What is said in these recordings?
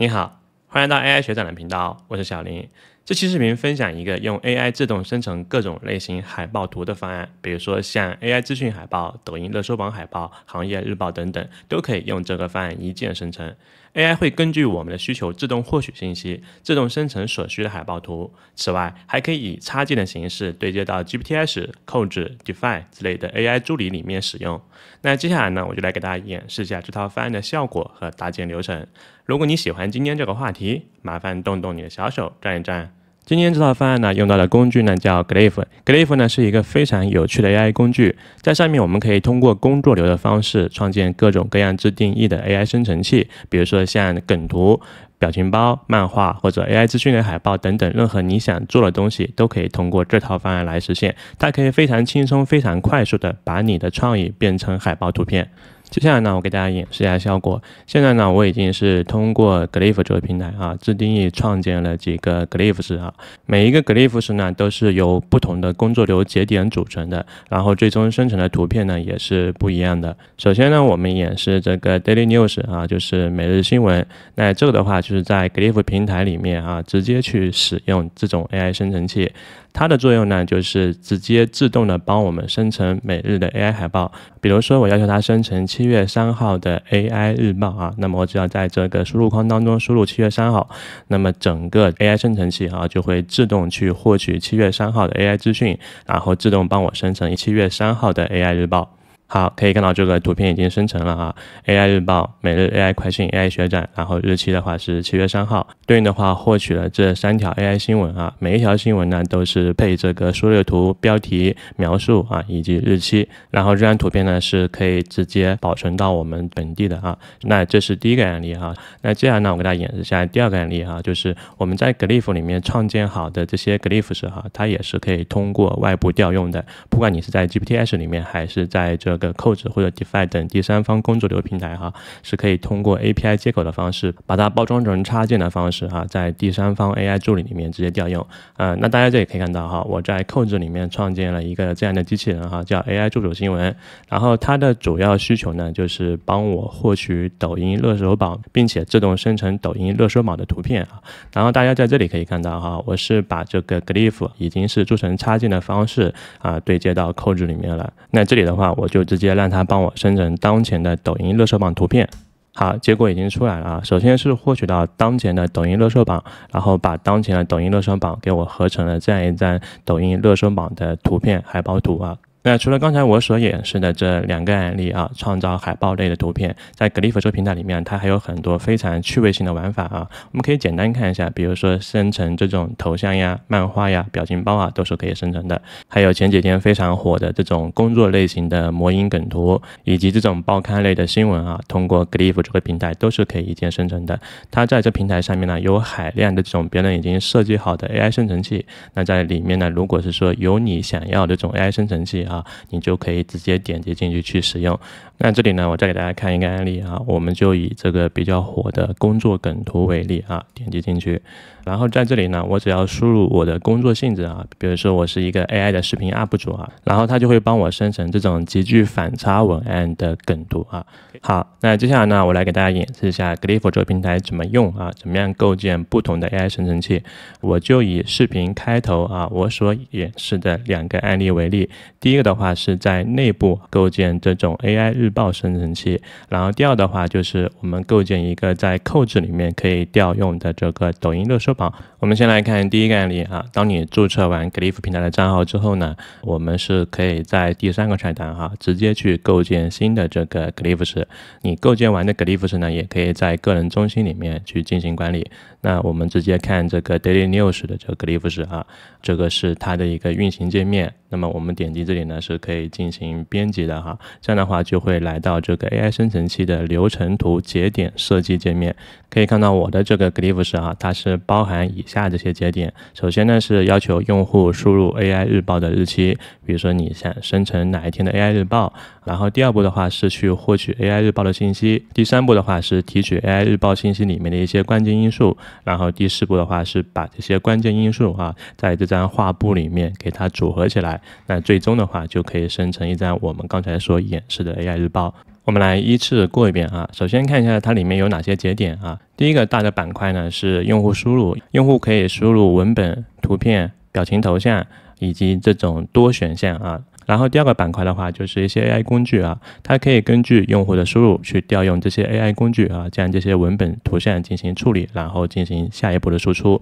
你好，欢迎到 AI 学长的频道，我是小林。这期视频分享一个用 AI 自动生成各种类型海报图的方案，比如说像 AI 资讯海报、抖音热搜榜海报、行业日报等等，都可以用这个方案一键生成。AI 会根据我们的需求自动获取信息，自动生成所需的海报图。此外，还可以以插件的形式对接到 GPTs、c o p d e f i 之类的 AI 助理里面使用。那接下来呢，我就来给大家演示一下这套方案的效果和搭建流程。如果你喜欢今天这个话题，麻烦动动你的小手转一转。今天这套方案呢，用到的工具呢叫 Gleam。Gleam 呢是一个非常有趣的 AI 工具，在上面我们可以通过工作流的方式创建各种各样自定义的 AI 生成器，比如说像梗图、表情包、漫画或者 AI 资讯的海报等等，任何你想做的东西都可以通过这套方案来实现。它可以非常轻松、非常快速地把你的创意变成海报图片。接下来呢，我给大家演示一下效果。现在呢，我已经是通过 Gliff 这个平台啊，自定义创建了几个 g l i f f e s 啊。每一个 g l i f e s 呢，都是由不同的工作流节点组成的，然后最终生成的图片呢，也是不一样的。首先呢，我们演示这个 Daily News 啊，就是每日新闻。那这个的话，就是在 Gliff 平台里面啊，直接去使用这种 AI 生成器。它的作用呢，就是直接自动的帮我们生成每日的 AI 海报。比如说，我要求它生成七月三号的 AI 日报啊，那么我只要在这个输入框当中输入七月三号，那么整个 AI 生成器啊就会自动去获取七月三号的 AI 资讯，然后自动帮我生成七月三号的 AI 日报。好，可以看到这个图片已经生成了啊。AI 日报每日 AI 快讯 AI 学展，然后日期的话是七月三号，对应的话获取了这三条 AI 新闻啊。每一条新闻呢都是配这个缩略图、标题、描述啊，以及日期。然后这张图片呢是可以直接保存到我们本地的啊。那这是第一个案例哈。那接下来呢，我给大家演示一下第二个案例哈，就是我们在 Gleif 里面创建好的这些 Gleif 是哈，它也是可以通过外部调用的，不管你是在 GPTs 里面还是在这。个扣子或者 Defi 等第三方工作流平台哈，是可以通过 API 接口的方式，把它包装成插件的方式哈，在第三方 AI 助理里面直接调用。呃，那大家这里可以看到哈，我在扣子里面创建了一个这样的机器人哈，叫 AI 助手新闻。然后它的主要需求呢，就是帮我获取抖音热搜榜，并且自动生成抖音热搜榜的图片啊。然后大家在这里可以看到哈，我是把这个 Gleif 已经是做成插件的方式啊，对接到扣子里面了。那这里的话，我就。直接让他帮我生成当前的抖音热搜榜图片，好，结果已经出来了。啊。首先是获取到当前的抖音热搜榜，然后把当前的抖音热搜榜给我合成了这样一张抖音热搜榜的图片海报图啊。那除了刚才我所演示的这两个案例啊，创造海报类的图片，在 g l e e 这个平台里面，它还有很多非常趣味性的玩法啊。我们可以简单看一下，比如说生成这种头像呀、漫画呀、表情包啊，都是可以生成的。还有前几天非常火的这种工作类型的魔音梗图，以及这种报刊类的新闻啊，通过 g l e e 这个平台都是可以一键生成的。它在这平台上面呢，有海量的这种别人已经设计好的 AI 生成器。那在里面呢，如果是说有你想要的这种 AI 生成器，啊，你就可以直接点击进去去使用。那这里呢，我再给大家看一个案例啊，我们就以这个比较火的工作梗图为例啊，点击进去，然后在这里呢，我只要输入我的工作性质啊，比如说我是一个 AI 的视频 UP 主啊，然后它就会帮我生成这种极具反差文案的梗图啊。好，那接下来呢，我来给大家演示一下 g l i p 这个平台怎么用啊，怎么样构建不同的 AI 生成器。我就以视频开头啊，我所演示的两个案例为例，第一个的话是在内部构建这种 AI 日预报生成器，然后第二的话就是我们构建一个在扣子里面可以调用的这个抖音热搜榜。我们先来看第一个案例啊，当你注册完 g l e e f 平台的账号之后呢，我们是可以在第三个菜单哈，直接去构建新的这个 g l e e f 时，你构建完的 g l e e f 时呢，也可以在个人中心里面去进行管理。那我们直接看这个 Daily News 的这个 g l e e f 时啊，这个是它的一个运行界面。那么我们点击这里呢，是可以进行编辑的哈，这样的话就会。来到这个 AI 生成器的流程图节点设计界面，可以看到我的这个格利夫斯啊，它是包含以下这些节点。首先呢是要求用户输入 AI 日报的日期，比如说你想生成哪一天的 AI 日报。然后第二步的话是去获取 AI 日报的信息。第三步的话是提取 AI 日报信息里面的一些关键因素。然后第四步的话是把这些关键因素啊，在这张画布里面给它组合起来。那最终的话就可以生成一张我们刚才所演示的 AI 日。包，我们来依次过一遍啊。首先看一下它里面有哪些节点啊。第一个大的板块呢是用户输入，用户可以输入文本、图片、表情、头像以及这种多选项啊。然后第二个板块的话，就是一些 AI 工具啊，它可以根据用户的输入去调用这些 AI 工具啊，将这些文本、图像进行处理，然后进行下一步的输出。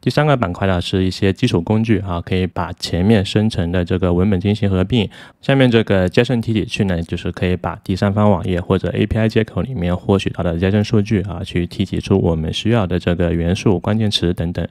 第三个板块呢，是一些基础工具啊，可以把前面生成的这个文本进行合并。下面这个加权提取器呢，就是可以把第三方网页或者 API 接口里面获取到的加权数据啊，去提取出我们需要的这个元素、关键词等等。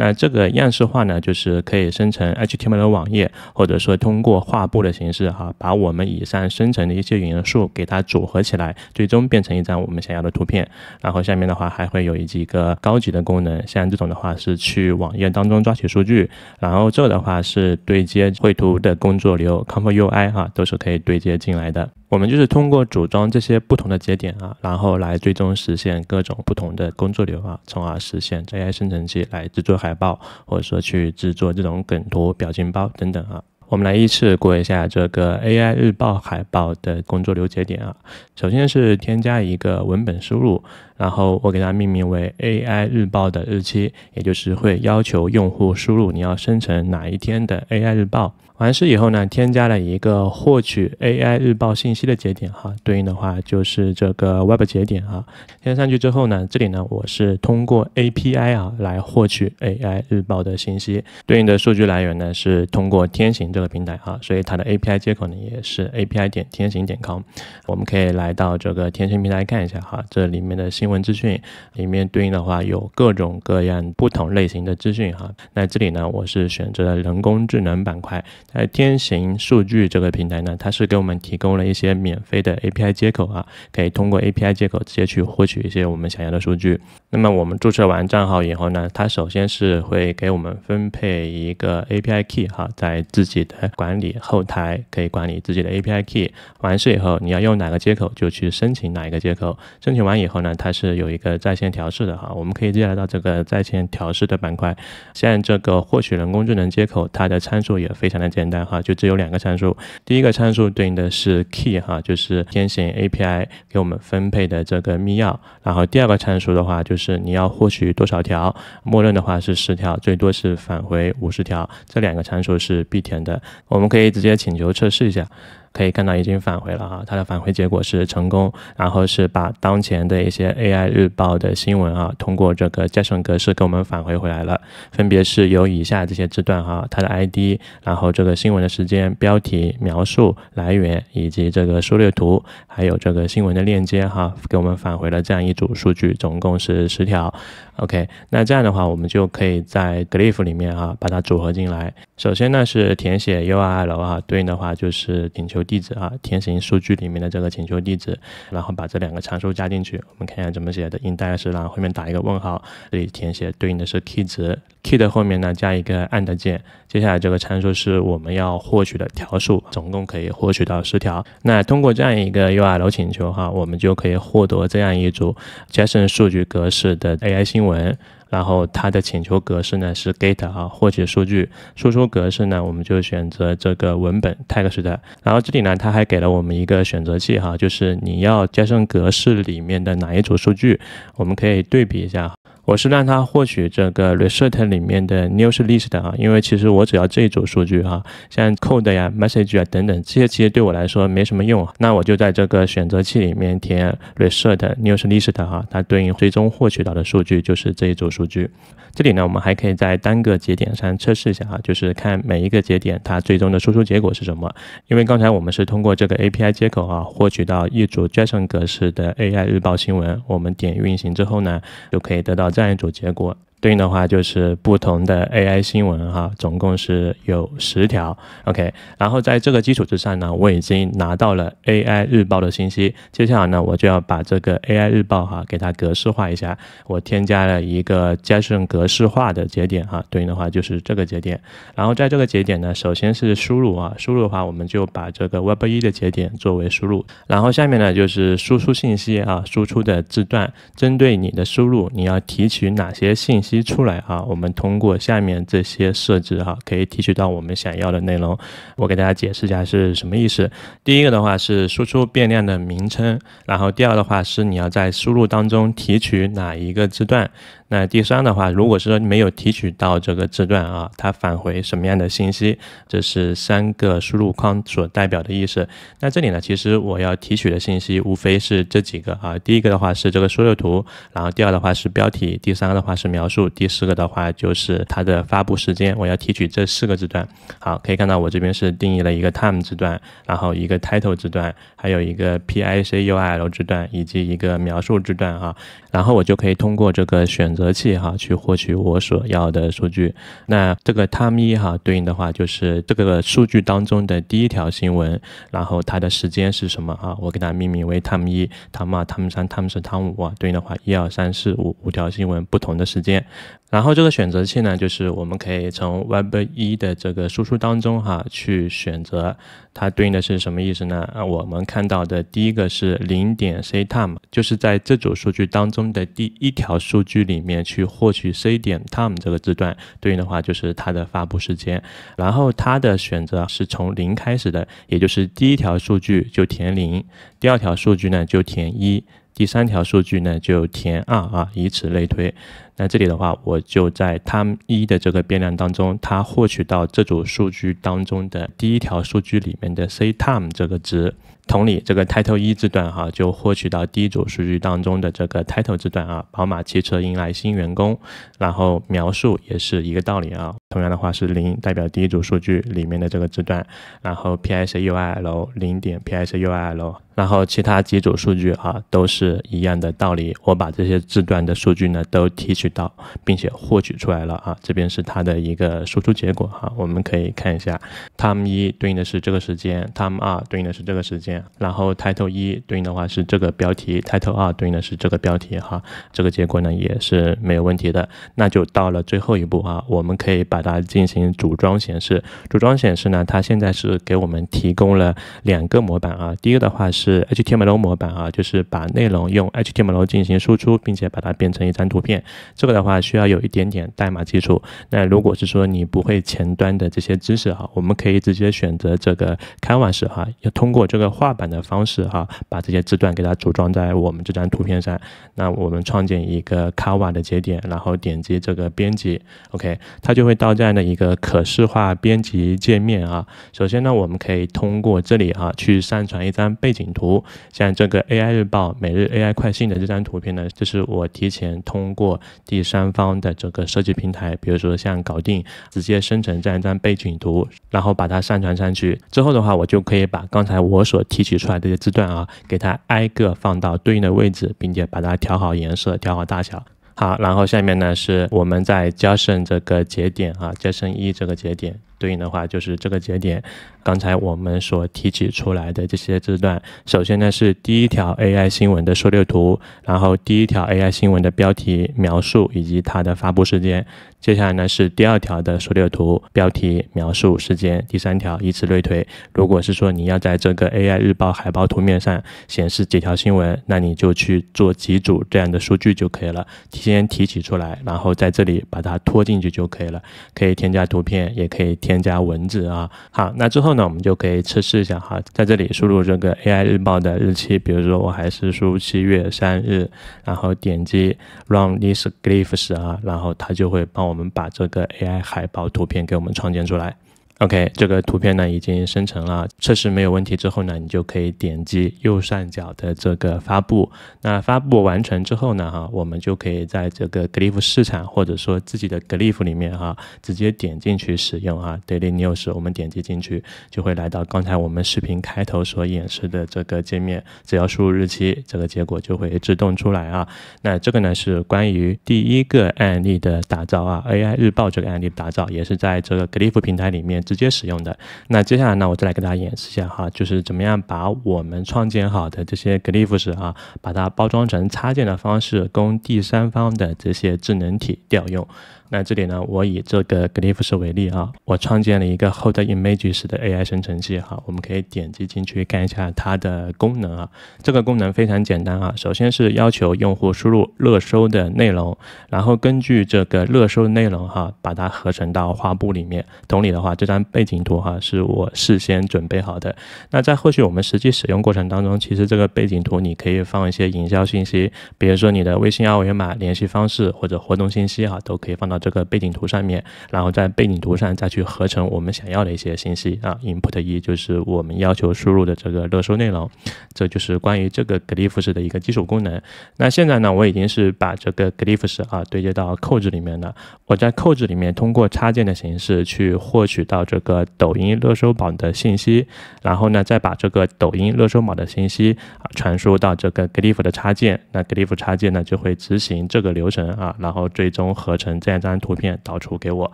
那这个样式化呢，就是可以生成 HTML 的网页，或者说通过画布的形式哈，把我们以上生成的一些元素给它组合起来，最终变成一张我们想要的图片。然后下面的话还会有一几个高级的功能，像这种的话是去网页当中抓取数据，然后这的话是对接绘图的工作流，ComfyUI 哈都是可以对接进来的。我们就是通过组装这些不同的节点啊，然后来最终实现各种不同的工作流啊，从而实现 AI 生成器来制作海报，或者说去制作这种梗图、表情包等等啊。我们来依次过一下这个 AI 日报海报的工作流节点啊。首先是添加一个文本输入，然后我给它命名为 AI 日报的日期，也就是会要求用户输入你要生成哪一天的 AI 日报。完事以后呢，添加了一个获取 AI 日报信息的节点哈，对应的话就是这个 Web 节点哈。添上去之后呢，这里呢我是通过 API 啊来获取 AI 日报的信息，对应的数据来源呢是通过天行这个平台哈，所以它的 API 接口呢也是 API 点天行点 com。我们可以来到这个天行平台看一下哈，这里面的新闻资讯里面对应的话有各种各样不同类型的资讯哈。那这里呢我是选择了人工智能板块。在天行数据这个平台呢，它是给我们提供了一些免费的 API 接口啊，可以通过 API 接口直接去获取一些我们想要的数据。那么我们注册完账号以后呢，它首先是会给我们分配一个 API Key 哈，在自己的管理后台可以管理自己的 API Key。完事以后，你要用哪个接口就去申请哪一个接口。申请完以后呢，它是有一个在线调试的哈，我们可以下来到这个在线调试的板块。像这个获取人工智能接口，它的参数也非常的简。简单哈，就只有两个参数。第一个参数对应的是 key 哈，就是天行 API 给我们分配的这个密钥。然后第二个参数的话，就是你要获取多少条，默认的话是十条，最多是返回五十条。这两个参数是必填的。我们可以直接请求测试一下。可以看到已经返回了啊，它的返回结果是成功，然后是把当前的一些 AI 日报的新闻啊，通过这个 JSON 格式给我们返回回来了，分别是有以下这些字段哈，它的 ID，然后这个新闻的时间、标题、描述、来源以及这个缩略图，还有这个新闻的链接哈，给我们返回了这样一组数据，总共是十条。OK，那这样的话，我们就可以在 Gleve 里面啊，把它组合进来。首先呢是填写 URL 啊，对应的话就是请求地址啊，填写数据里面的这个请求地址，然后把这两个参数加进去。我们看一下怎么写的，应该是然后后面打一个问号，这里填写对应的是 key 值。k e y 的后面呢加一个 and 键，接下来这个参数是我们要获取的条数，总共可以获取到十条。那通过这样一个 URL 请求哈，我们就可以获得这样一组 JSON 数据格式的 AI 新闻。然后它的请求格式呢是 GET 啊，获取数据。输出格式呢我们就选择这个文本 text 的。然后这里呢它还给了我们一个选择器哈，就是你要 JSON 格式里面的哪一组数据，我们可以对比一下。我是让它获取这个 research 里面的 news list 啊，因为其实我只要这一组数据哈，像 code 呀、message 啊等等，这些其实对我来说没什么用啊。那我就在这个选择器里面填 research news list 啊，它对应最终获取到的数据就是这一组数据。这里呢，我们还可以在单个节点上测试一下啊，就是看每一个节点它最终的输出结果是什么。因为刚才我们是通过这个 API 接口啊获取到一组 JSON 格式的 AI 日报新闻，我们点运行之后呢，就可以得到。这样一种结果。对应的话就是不同的 AI 新闻哈，总共是有十条，OK。然后在这个基础之上呢，我已经拿到了 AI 日报的信息。接下来呢，我就要把这个 AI 日报哈给它格式化一下。我添加了一个 JSON 格式化的节点哈，对应的话就是这个节点。然后在这个节点呢，首先是输入啊，输入的话我们就把这个 Web 一的节点作为输入。然后下面呢就是输出信息啊，输出的字段，针对你的输入，你要提取哪些信息？出来啊！我们通过下面这些设置哈，可以提取到我们想要的内容。我给大家解释一下是什么意思。第一个的话是输出变量的名称，然后第二的话是你要在输入当中提取哪一个字段。那第三的话，如果是说没有提取到这个字段啊，它返回什么样的信息？这是三个输入框所代表的意思。那这里呢，其实我要提取的信息无非是这几个啊。第一个的话是这个输入图，然后第二的话是标题，第三个的话是描述，第四个的话就是它的发布时间。我要提取这四个字段。好，可以看到我这边是定义了一个 time 字段，然后一个 title 字段，还有一个 picurl 字段以及一个描述字段啊。然后我就可以通过这个选择。择器哈去获取我所要的数据，那这个 time 一哈对应的话就是这个数据当中的第一条新闻，然后它的时间是什么啊？我给它命名为 time 一、time 二、time 三、time 四、time 五啊，对应的话一二三四五五条新闻不同的时间。然后这个选择器呢，就是我们可以从 Web 一的这个输出当中哈去选择它对应的是什么意思呢？啊，我们看到的第一个是零点 c time，就是在这组数据当中的第一条数据里面去获取 c 点 time 这个字段，对应的话就是它的发布时间。然后它的选择是从零开始的，也就是第一条数据就填零，第二条数据呢就填一。第三条数据呢，就填二啊，以此类推。那这里的话，我就在 time 一的这个变量当中，它获取到这组数据当中的第一条数据里面的 c time 这个值。同理，这个 title 一字段哈，就获取到第一组数据当中的这个 title 字段啊。宝马汽车迎来新员工，然后描述也是一个道理啊。同样的话是零代表第一组数据里面的这个字段，然后 p s u i l 零点 p s u i l，然后其他几组数据啊都是一样的道理。我把这些字段的数据呢都提取到，并且获取出来了啊。这边是它的一个输出结果哈，我们可以看一下，time 一对应的是这个时间，time 二对应的是这个时间。然后，title 一对应的话是这个标题，title 二对应的是这个标题，哈，这个结果呢也是没有问题的。那就到了最后一步啊，我们可以把它进行组装显示。组装显示呢，它现在是给我们提供了两个模板啊，第一个的话是 HTML 模板啊，就是把内容用 HTML 进行输出，并且把它变成一张图片。这个的话需要有一点点代码基础。那如果是说你不会前端的这些知识啊，我们可以直接选择这个 Canvas 哈，要通过这个画。画板的方式哈，把这些字段给它组装在我们这张图片上。那我们创建一个 k a a 的节点，然后点击这个编辑，OK，它就会到这样的一个可视化编辑界面啊。首先呢，我们可以通过这里啊去上传一张背景图，像这个 AI 日报每日 AI 快讯的这张图片呢，就是我提前通过第三方的这个设计平台，比如说像搞定，直接生成这样一张背景图，然后把它上传上去之后的话，我就可以把刚才我所提取出来这些字段啊，给它挨个放到对应的位置，并且把它调好颜色，调好大小。好，然后下面呢是我们在加深这个节点啊，加深一这个节点。对应的话就是这个节点，刚才我们所提取出来的这些字段，首先呢是第一条 AI 新闻的缩略图，然后第一条 AI 新闻的标题、描述以及它的发布时间，接下来呢是第二条的缩略图、标题、描述、时间，第三条以此类推。如果是说你要在这个 AI 日报海报图面上显示几条新闻，那你就去做几组这样的数据就可以了，提前提取出来，然后在这里把它拖进去就可以了，可以添加图片，也可以添。添加文字啊，好，那之后呢，我们就可以测试一下哈，在这里输入这个 AI 日报的日期，比如说我还是输入七月三日，然后点击 Run t h i s glyphs 啊，然后它就会帮我们把这个 AI 海报图片给我们创建出来。OK，这个图片呢已经生成了，测试没有问题之后呢，你就可以点击右上角的这个发布。那发布完成之后呢，哈，我们就可以在这个 Gleam 市场或者说自己的 Gleam 里面哈，直接点进去使用啊。Daily News 我们点击进去就会来到刚才我们视频开头所演示的这个界面，只要输入日期，这个结果就会自动出来啊。那这个呢是关于第一个案例的打造啊，AI 日报这个案例的打造也是在这个 Gleam 平台里面。直接使用的。那接下来呢，我再来给大家演示一下哈，就是怎么样把我们创建好的这些格利夫 s 啊，把它包装成插件的方式，供第三方的这些智能体调用。那这里呢，我以这个 Glyphs 为例啊，我创建了一个 Hold Images 的 AI 生成器哈，我们可以点击进去看一下它的功能啊。这个功能非常简单啊，首先是要求用户输入热搜的内容，然后根据这个热搜内容哈，把它合成到画布里面。同理的话，这张背景图哈是我事先准备好的。那在后续我们实际使用过程当中，其实这个背景图你可以放一些营销信息，比如说你的微信二维码、联系方式或者活动信息哈，都可以放到。这个背景图上面，然后在背景图上再去合成我们想要的一些信息啊。Input 一就是我们要求输入的这个热搜内容，这就是关于这个 Glyphs 的一个基础功能。那现在呢，我已经是把这个 Glyphs 啊对接到 Code 里面了。我在 Code 里面通过插件的形式去获取到这个抖音热搜榜的信息，然后呢再把这个抖音热搜榜的信息啊传输到这个 Glyph 的插件，那 Glyph 插件呢就会执行这个流程啊，然后最终合成这样一张。图片导出给我。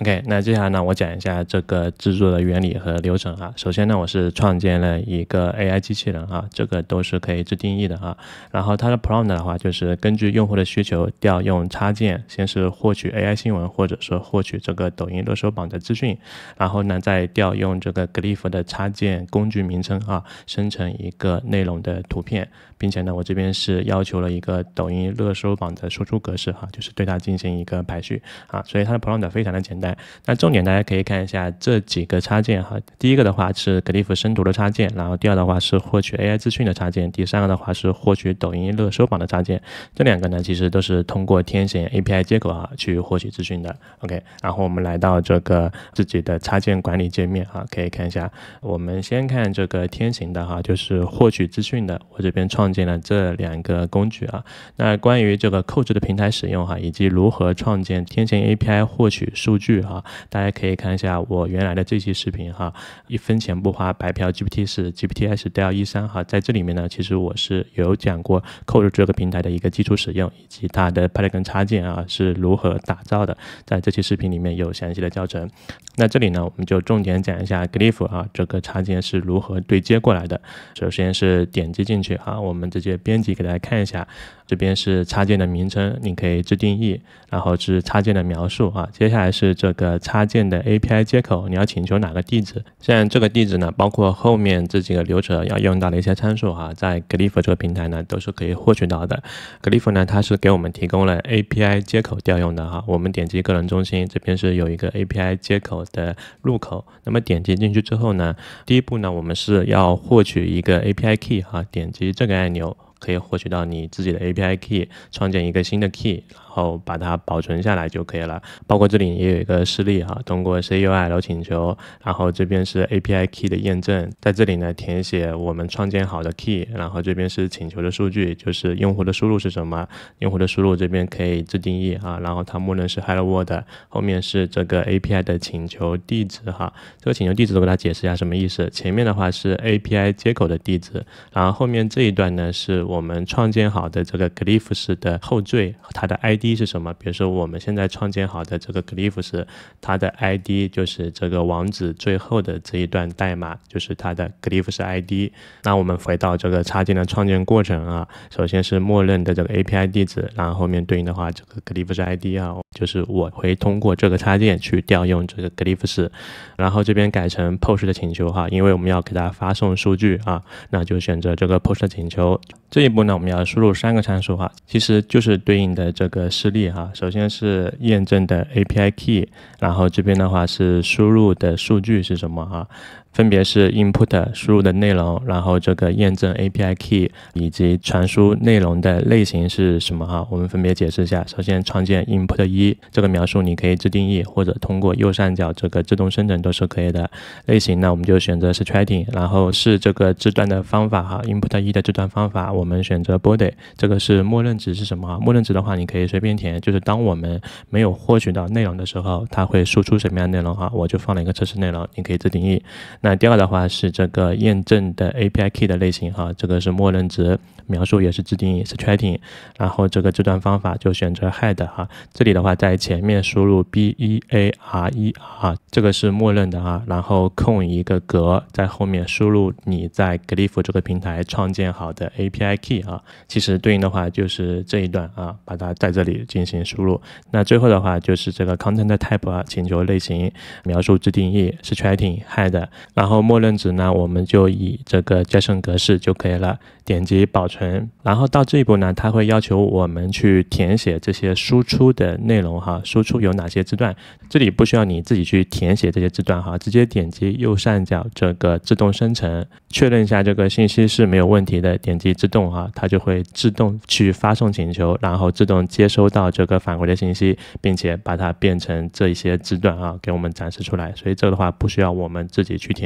OK，那接下来呢，我讲一下这个制作的原理和流程啊。首先呢，我是创建了一个 AI 机器人啊，这个都是可以自定义的啊。然后它的 prompt 的话，就是根据用户的需求调用插件，先是获取 AI 新闻或者说获取这个抖音热搜榜的资讯，然后呢再调用这个 g l e p h 的插件工具名称啊，生成一个内容的图片，并且呢，我这边是要求了一个抖音热搜榜的输出格式哈，就是对它进行一个排序啊。所以它的 prompt 非常的简单。来，那重点大家可以看一下这几个插件哈。第一个的话是格利夫深读的插件，然后第二的话是获取 AI 资讯的插件，第三个的话是获取抖音热搜榜的插件。这两个呢，其实都是通过天行 API 接口啊去获取资讯的。OK，然后我们来到这个自己的插件管理界面哈，可以看一下。我们先看这个天行的哈，就是获取资讯的。我这边创建了这两个工具啊。那关于这个扣子的平台使用哈，以及如何创建天行 API 获取数据。哈，大家可以看一下我原来的这期视频哈，一分钱不花白嫖 GPT 是 GPTS d e l 一三哈，在这里面呢，其实我是有讲过 o d e n 这个平台的一个基础使用，以及它的 Python 插件啊是如何打造的，在这期视频里面有详细的教程。那这里呢，我们就重点讲一下 g l e e 啊这个插件是如何对接过来的。首先是点击进去啊，我们直接编辑给大家看一下，这边是插件的名称，你可以自定义，然后是插件的描述啊，接下来是这个插件的 API 接口，你要请求哪个地址？像这个地址呢，包括后面这几个流程要用到的一些参数啊，在 g l e e 这个平台呢都是可以获取到的。g l e e 呢，它是给我们提供了 API 接口调用的哈，我们点击个人中心，这边是有一个 API 接口。的入口，那么点击进去之后呢，第一步呢，我们是要获取一个 API key 哈，点击这个按钮。可以获取到你自己的 API key，创建一个新的 key，然后把它保存下来就可以了。包括这里也有一个示例哈，通过 curl 请求，然后这边是 API key 的验证，在这里呢填写我们创建好的 key，然后这边是请求的数据，就是用户的输入是什么？用户的输入这边可以自定义哈，然后它默认是 Hello World，后面是这个 API 的请求地址哈，这个请求地址都给它解释一下什么意思。前面的话是 API 接口的地址，然后后面这一段呢是。我们创建好的这个 Glyphs 的后缀，它的 ID 是什么？比如说我们现在创建好的这个 Glyphs，它的 ID 就是这个网址最后的这一段代码，就是它的 Glyphs ID。那我们回到这个插件的创建过程啊，首先是默认的这个 API 地址，然后后面对应的话，这个 Glyphs ID 啊，就是我会通过这个插件去调用这个 Glyphs，然后这边改成 Post 的请求哈，因为我们要给它发送数据啊，那就选择这个 Post 的请求。这一步呢，我们要输入三个参数哈，其实就是对应的这个示例哈。首先是验证的 API key，然后这边的话是输入的数据是什么哈。分别是 input 输入的内容，然后这个验证 API key 以及传输内容的类型是什么哈，我们分别解释一下。首先创建 input 一这个描述，你可以自定义，或者通过右上角这个自动生成都是可以的。类型呢，我们就选择是 t r a d i n g 然后是这个字段的方法哈。input 一的字段方法我们选择 body，这个是默认值是什么哈？默认值的话你可以随便填，就是当我们没有获取到内容的时候，它会输出什么样的内容哈？我就放了一个测试内容，你可以自定义。那第二的话是这个验证的 API Key 的类型哈，这个是默认值，描述也是自定义，stringing。然后这个这段方法就选择 head 哈，这里的话在前面输入 b e a r e 啊，这个是默认的啊，然后空一个格，在后面输入你在格里富这个平台创建好的 API Key 啊，其实对应的话就是这一段啊，把它在这里进行输入。那最后的话就是这个 Content Type 啊，请求类型描述自定义 s t r i n i n g head。然后默认值呢，我们就以这个 JSON 格式就可以了。点击保存，然后到这一步呢，它会要求我们去填写这些输出的内容哈。输出有哪些字段？这里不需要你自己去填写这些字段哈，直接点击右上角这个自动生成，确认一下这个信息是没有问题的，点击自动哈，它就会自动去发送请求，然后自动接收到这个返回的信息，并且把它变成这一些字段啊，给我们展示出来。所以这个的话不需要我们自己去填。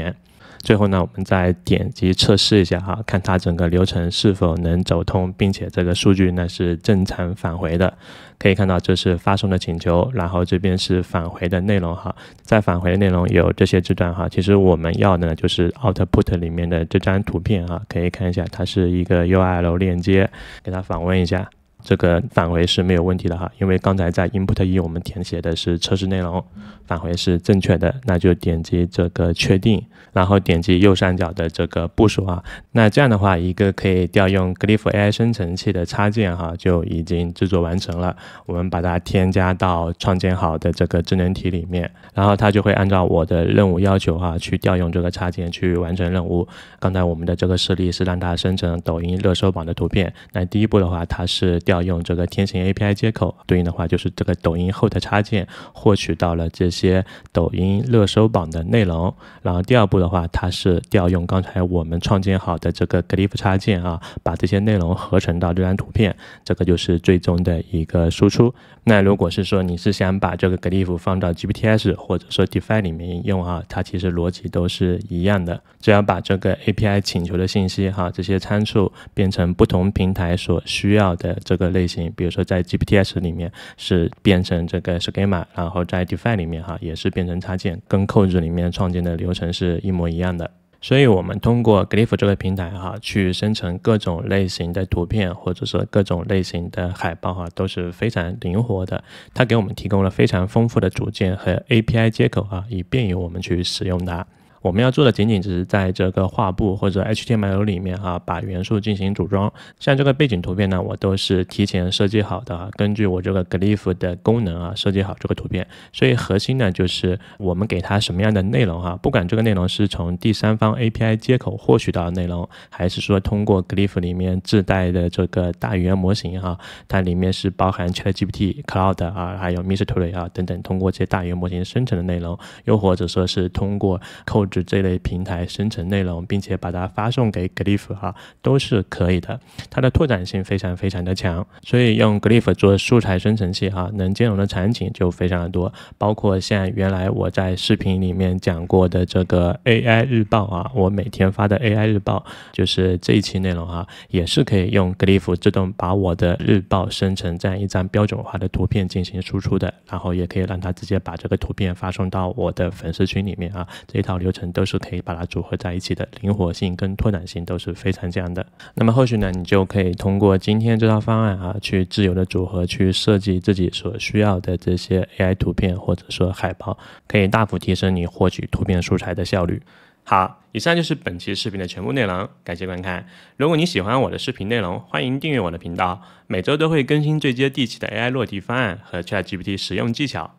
最后呢，我们再点击测试一下哈，看它整个流程是否能走通，并且这个数据呢是正常返回的。可以看到，这是发送的请求，然后这边是返回的内容哈。在返回的内容有这些字段哈，其实我们要的呢就是 output 里面的这张图片哈。可以看一下，它是一个 URL 链接，给它访问一下。这个返回是没有问题的哈，因为刚才在 input 一我们填写的是测试内容，返回是正确的，那就点击这个确定，然后点击右上角的这个部署啊，那这样的话一个可以调用 g l e e v AI 生成器的插件哈就已经制作完成了，我们把它添加到创建好的这个智能体里面，然后它就会按照我的任务要求啊去调用这个插件去完成任务。刚才我们的这个示例是让它生成抖音热搜榜的图片，那第一步的话它是。调用这个天行 A P I 接口，对应的话就是这个抖音 h o t 插件获取到了这些抖音热搜榜的内容，然后第二步的话，它是调用刚才我们创建好的这个 Glyph 插件啊，把这些内容合成到这张图片，这个就是最终的一个输出。那如果是说你是想把这个 Glyph 放到 G P T S 或者说 d e f i 里面用啊，它其实逻辑都是一样的，只要把这个 A P I 请求的信息哈，这些参数变成不同平台所需要的这。个类型，比如说在 GPTs 里面是变成这个 schema，然后在 Define 里面哈也是变成插件，跟 Code 里面创建的流程是一模一样的。所以，我们通过 Glyph 这个平台哈，去生成各种类型的图片，或者说各种类型的海报哈，都是非常灵活的。它给我们提供了非常丰富的组件和 API 接口啊，以便于我们去使用它。我们要做的仅仅只是在这个画布或者 HTML 里面啊，把元素进行组装。像这个背景图片呢，我都是提前设计好的，啊，根据我这个 Glyph 的功能啊，设计好这个图片。所以核心呢，就是我们给它什么样的内容啊？不管这个内容是从第三方 API 接口获取到的内容，还是说通过 Glyph 里面自带的这个大语言模型哈，它里面是包含 ChatGPT Cloud 啊，还有 Mistral 啊等等，通过这些大语言模型生成的内容，又或者说是通过 Code 就这类平台生成内容，并且把它发送给 Glyph 哈，都是可以的。它的拓展性非常非常的强，所以用 Glyph 做素材生成器哈，能兼容的场景就非常的多。包括像原来我在视频里面讲过的这个 AI 日报啊，我每天发的 AI 日报，就是这一期内容哈，也是可以用 Glyph 自动把我的日报生成这样一张标准化的图片进行输出的，然后也可以让它直接把这个图片发送到我的粉丝群里面啊，这一套流程。都是可以把它组合在一起的，灵活性跟拓展性都是非常强的。那么后续呢，你就可以通过今天这套方案啊，去自由的组合，去设计自己所需要的这些 AI 图片或者说海报，可以大幅提升你获取图片素材的效率。好，以上就是本期视频的全部内容，感谢观看。如果你喜欢我的视频内容，欢迎订阅我的频道，每周都会更新最接地气的 AI 落地方案和 ChatGPT 使用技巧。